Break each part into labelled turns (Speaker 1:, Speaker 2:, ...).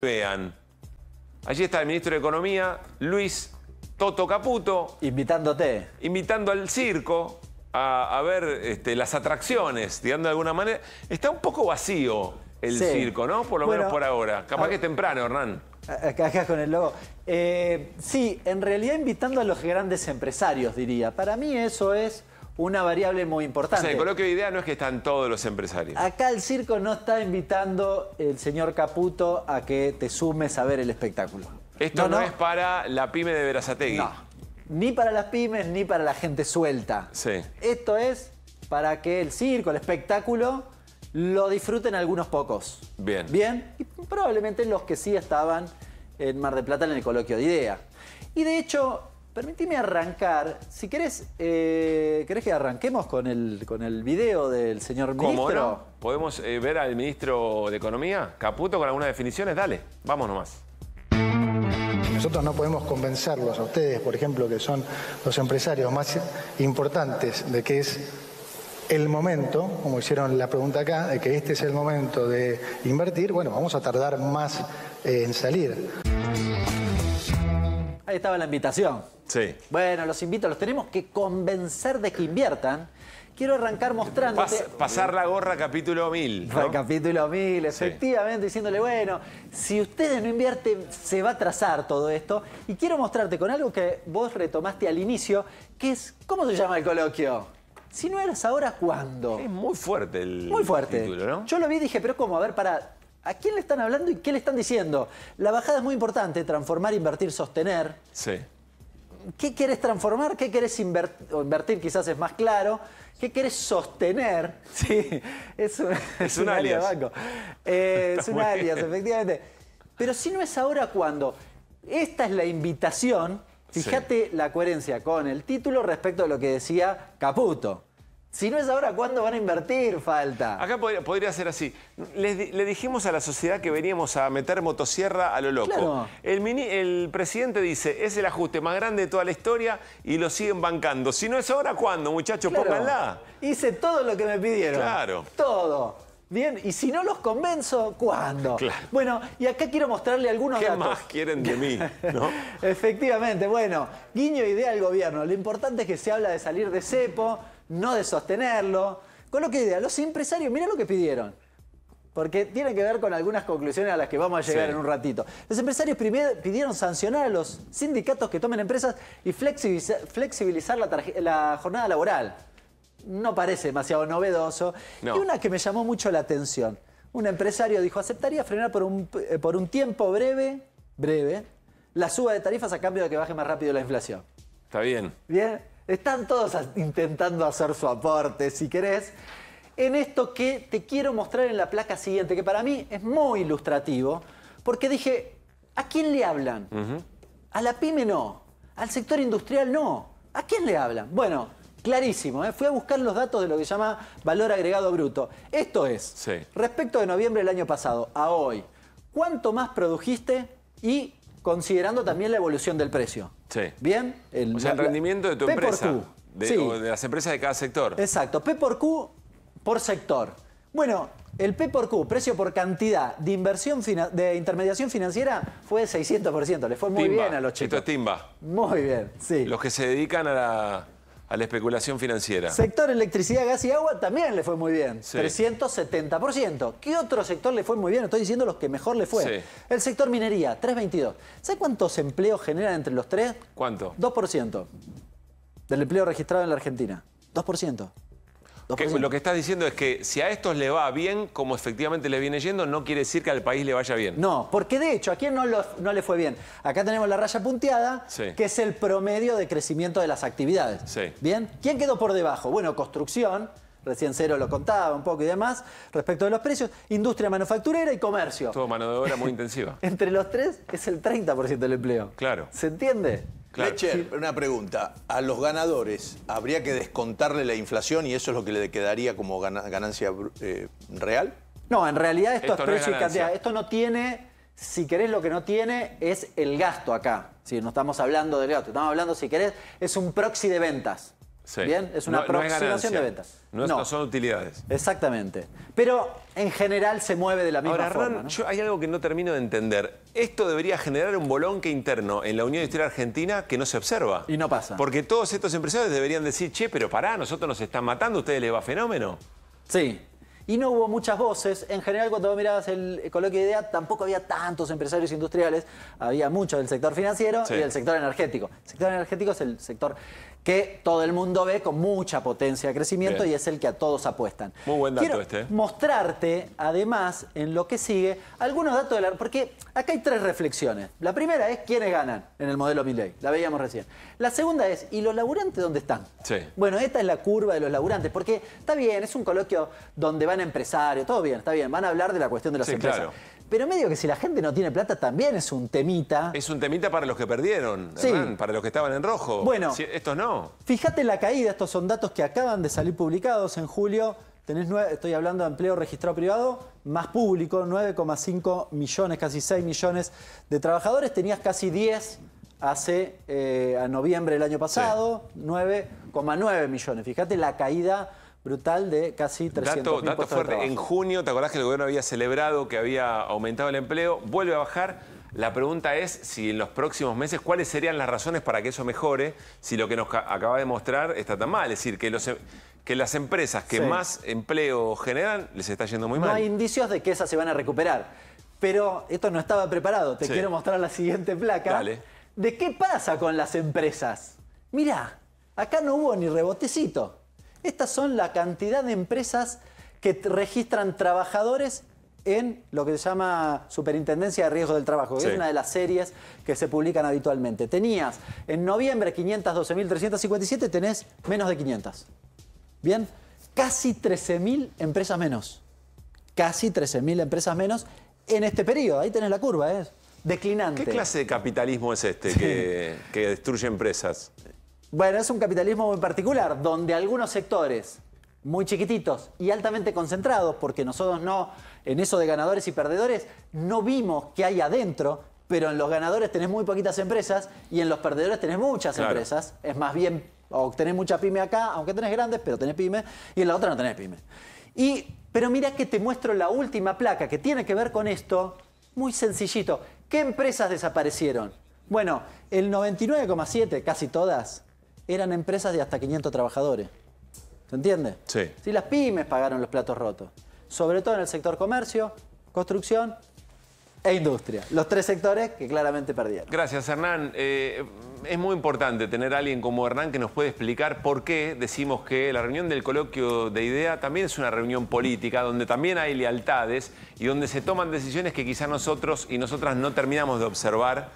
Speaker 1: Vean. Allí está el ministro de Economía, Luis Toto Caputo.
Speaker 2: Invitándote.
Speaker 1: Invitando al circo a, ver este, las atracciones, digamos de alguna manera. Está un poco vacío el circo, ¿no? Por lo menos por ahora. Capaz que es
Speaker 2: temprano, Hernán. Acá con el logo. Eh, sí, en realidad invitando a los grandes empresarios, diría. Para mí eso es una variable muy importante. O sea, el
Speaker 1: coloquio de idea no es que están todos los empresarios. Acá
Speaker 2: el circo no está invitando el señor Caputo a que te sumes a ver el espectáculo.
Speaker 1: Esto no, es para la pyme de Verazategui. No.
Speaker 2: Ni para las pymes, ni para la gente suelta. Sí. Esto es para que el circo, el espectáculo, lo disfruten algunos pocos. Bien. Bien. Y probablemente los que sí estaban en Mar de Plata en el coloquio de idea. Y de hecho, Permitime arrancar, si querés, eh, ¿querés que arranquemos con el, con el video del señor ministro?
Speaker 1: ¿Podemos eh, ver al ministro de Economía, Caputo, con algunas definiciones? Dale, vamos nomás.
Speaker 2: Nosotros no podemos convencerlos a ustedes, por ejemplo, que son los empresarios más importantes de que es el momento, como hicieron la pregunta acá, de que este es el momento de invertir, bueno, vamos a tardar más en salir. Ahí estaba la invitación. Sí. Bueno, los invito, los tenemos que convencer de que inviertan. Quiero arrancar mostrándote... pasar
Speaker 1: la gorra capítulo 1000. Capítulo 1000,
Speaker 2: efectivamente, diciéndole, bueno, si ustedes no invierten, se va a trazar todo esto. Y quiero mostrarte con algo que vos retomaste al inicio, que es, ¿cómo se llama el coloquio? Si no eras ahora, ¿cuándo? Es muy fuerte el título, ¿no? Yo lo vi y dije, pero ¿cómo? A ver, para... ¿A quién le están hablando y qué le están diciendo? La bajada es muy importante, transformar, invertir, sostener. Sí. ¿Qué quieres transformar? ¿Qué quieres invertir? quizás es más claro. ¿Qué quieres sostener? Sí, es un, alias. es un alias, efectivamente. Pero si no es ahora, cuando Esta es la invitación. Fíjate la coherencia con el título respecto a lo que decía Caputo. Si no es ahora, ¿cuándo van a invertir? Falta.
Speaker 1: Acá podría, ser así. le dijimos a la sociedad que veníamos a meter motosierra a lo loco. El, el presidente dice, es el ajuste más grande de toda la historia y lo siguen bancando. Si no es ahora, ¿cuándo, muchachos? Claro.
Speaker 2: Hice todo lo que me pidieron. Claro. Todo. Bien, y si no los convenzo, ¿cuándo? Claro. Bueno, y acá quiero mostrarle algunos datos. ¿Qué más
Speaker 1: quieren de mí? ¿no?
Speaker 2: Efectivamente, bueno, guiño idea al gobierno. Lo importante es que se habla de salir de cepo, no de sostenerlo. Con lo que idea, los empresarios, mira lo que pidieron. Porque tiene que ver con algunas conclusiones a las que vamos a llegar en un ratito. Los empresarios primero pidieron sancionar a los sindicatos que tomen empresas y flexibilizar, la, jornada laboral. No parece demasiado novedoso. Y una que me llamó mucho la atención. Un empresario dijo, aceptaría frenar eh, por un, tiempo breve, breve, la suba de tarifas a cambio de que baje más rápido la inflación. Está bien. Bien. Están todos intentando hacer su aporte, si querés, en esto que te quiero mostrar en la placa siguiente, que para mí es muy ilustrativo, porque dije, ¿a quién le hablan? A la pyme no, al sector industrial no. ¿A quién le hablan? Bueno, clarísimo, ¿eh? fui a buscar los datos de lo que se llama valor agregado bruto. Esto es, respecto de noviembre del año pasado a hoy, ¿cuánto más produjiste y considerando también la evolución del precio. Sí. ¿Bien? El, o sea, el rendimiento de tu empresa. P Por Q.
Speaker 1: De, las empresas de cada sector.
Speaker 2: Exacto. P por Q por sector. Bueno, el P por Q, precio por cantidad de inversión de intermediación financiera, fue de 600%. Le fue muy bien a
Speaker 1: los chicos. Esto es timba.
Speaker 2: Muy bien,
Speaker 1: sí. Los que se dedican a la a la especulación financiera. Sector
Speaker 2: electricidad, gas y agua también le fue muy bien, 370%. ¿Qué otro sector le fue muy bien? Estoy diciendo los que mejor le fue. El sector minería, 322. ¿Sabe cuántos empleos generan entre los tres? ¿Cuánto? 2% del empleo registrado en la Argentina. 2%
Speaker 1: lo que estás diciendo es que si a estos le va bien, como efectivamente le viene yendo, no quiere decir que al país le vaya bien.
Speaker 2: No, porque de hecho, ¿a quién no, le fue bien? Acá tenemos la raya punteada, que es el promedio de crecimiento de las actividades. ¿Bien? ¿Quién quedó por debajo? Bueno, construcción, recién cero lo contaba un poco y demás, respecto de los precios, industria manufacturera y comercio. Todo
Speaker 1: mano de obra muy intensiva.
Speaker 2: Entre los tres es el 30% del empleo. Claro. ¿Se entiende?
Speaker 1: una pregunta.
Speaker 2: A los ganadores, ¿habría que descontarle la inflación y eso es lo que le quedaría como ganancia eh, real? No, en realidad esto, es no Esto no tiene, si querés, lo que no tiene es el gasto acá. Si no estamos hablando del gasto, estamos hablando, si querés, es un proxy de ventas.
Speaker 1: ¿Bien? Es una aproximación de ventas. No, son utilidades.
Speaker 2: Exactamente. Pero en general se mueve de la misma forma.
Speaker 1: hay algo que no termino de entender. Esto debería generar un bolón que interno en la Unión Industrial Argentina que no se observa. Y no pasa. Porque todos estos empresarios deberían decir, che, pero pará, nosotros nos están matando, ¿a ustedes les va fenómeno. Sí.
Speaker 2: Y no hubo muchas voces. En general, cuando mirabas el coloquio de idea, tampoco había tantos empresarios industriales. Había muchos del sector financiero y del sector energético. El sector energético es el sector que todo el mundo ve con mucha potencia de crecimiento y es el que a todos apuestan.
Speaker 1: Muy buen dato Quiero este. ¿eh?
Speaker 2: Mostrarte, además, en lo que sigue, algunos datos de la. Porque acá hay tres reflexiones. La primera es quiénes ganan en el modelo Milley, la veíamos recién. La segunda es, ¿y los laburantes dónde están? Sí. Bueno, esta es la curva de los laburantes, porque está bien, es un coloquio donde van empresarios, todo bien, está bien, van a hablar de la cuestión de las sí, empresas. Claro. Pero medio que si la gente no tiene plata también es un temita.
Speaker 1: Es un temita para los que perdieron, para los que estaban en rojo. Bueno, estos no.
Speaker 2: Fíjate la caída, estos son datos que acaban de salir publicados en julio. estoy hablando de empleo registrado privado, más público, 9,5 millones, casi 6 millones de trabajadores. Tenías casi 10 hace eh, a noviembre del año pasado, 9,9 millones. Fíjate la caída brutal de casi 300 dato, dato En
Speaker 1: junio, ¿te acordás que el gobierno había celebrado que había aumentado el empleo? Vuelve a bajar la pregunta es si en los próximos meses, ¿cuáles serían las razones para que eso mejore si lo que nos acaba de mostrar está tan mal? Es decir, que, em, las empresas que más empleo generan les está yendo muy mal. hay
Speaker 2: indicios de que esas se van a recuperar. Pero esto no estaba preparado. Te quiero mostrar la siguiente placa. ¿De qué pasa con las empresas? Mirá, acá no hubo ni rebotecito. Estas son la cantidad de empresas que registran trabajadores en lo que se llama Superintendencia de Riesgo del Trabajo, que es una de las series que se publican habitualmente. Tenías en noviembre 512.357, tenés menos de 500. Bien, casi 13.000 empresas menos. Casi 13.000 empresas menos en este periodo. Ahí tenés la curva, es ¿eh? Declinante. ¿Qué clase
Speaker 1: de capitalismo es este que, que destruye empresas?
Speaker 2: Bueno, es un capitalismo muy particular, donde algunos sectores muy chiquititos y altamente concentrados, porque nosotros no, en eso de ganadores y perdedores, no vimos qué hay adentro, pero en los ganadores tenés muy poquitas empresas y en los perdedores tenés muchas empresas. Es más bien, o tenés mucha pyme acá, aunque tenés grandes, pero tenés pyme, y en la otra no tenés pyme. Y, pero mira que te muestro la última placa que tiene que ver con esto, muy sencillito. ¿Qué empresas desaparecieron? Bueno, el 99,7, casi todas, eran empresas de hasta 500 trabajadores. ¿Se entiende? Sí. Si las pymes pagaron los platos rotos, sobre todo en el sector comercio, construcción e industria. Los tres sectores que claramente perdieron.
Speaker 1: Gracias, Hernán. Eh, es muy importante tener a alguien como Hernán que nos puede explicar por qué decimos que la reunión del coloquio de idea también es una reunión política, donde también hay lealtades y donde se toman decisiones que quizá nosotros y nosotras no terminamos de observar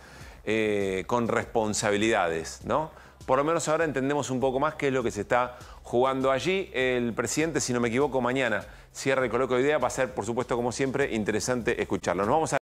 Speaker 1: eh, con responsabilidades, ¿no? Por lo menos ahora entendemos un poco más qué es lo que se está jugando allí. El presidente, si no me equivoco, mañana cierra el coloquio de idea. Va a ser, por supuesto, como siempre, interesante escucharlo. Nos vamos a